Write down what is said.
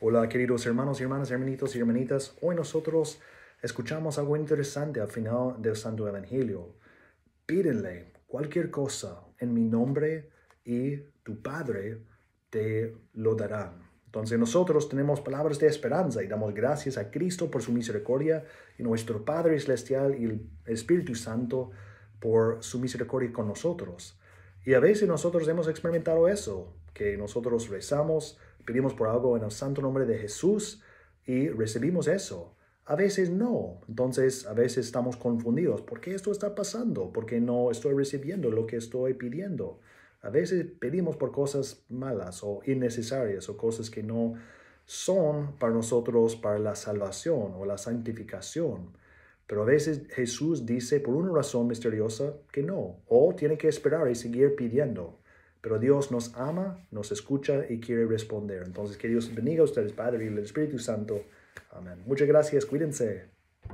Hola queridos hermanos y hermanas, hermanitos y hermanitas. Hoy nosotros escuchamos algo interesante al final del Santo Evangelio. Pídenle cualquier cosa en mi nombre y tu Padre te lo dará. Entonces nosotros tenemos palabras de esperanza y damos gracias a Cristo por su misericordia y nuestro Padre Celestial y el Espíritu Santo por su misericordia con nosotros. Y a veces nosotros hemos experimentado eso, que nosotros rezamos, pedimos por algo en el santo nombre de Jesús y recibimos eso. A veces no. Entonces, a veces estamos confundidos. ¿Por qué esto está pasando? ¿Por qué no estoy recibiendo lo que estoy pidiendo? A veces pedimos por cosas malas o innecesarias o cosas que no son para nosotros para la salvación o la santificación. Pero a veces Jesús dice por una razón misteriosa que no, o tiene que esperar y seguir pidiendo. Pero Dios nos ama, nos escucha y quiere responder. Entonces, que Dios bendiga a ustedes, Padre y el Espíritu Santo. Amén. Muchas gracias, cuídense.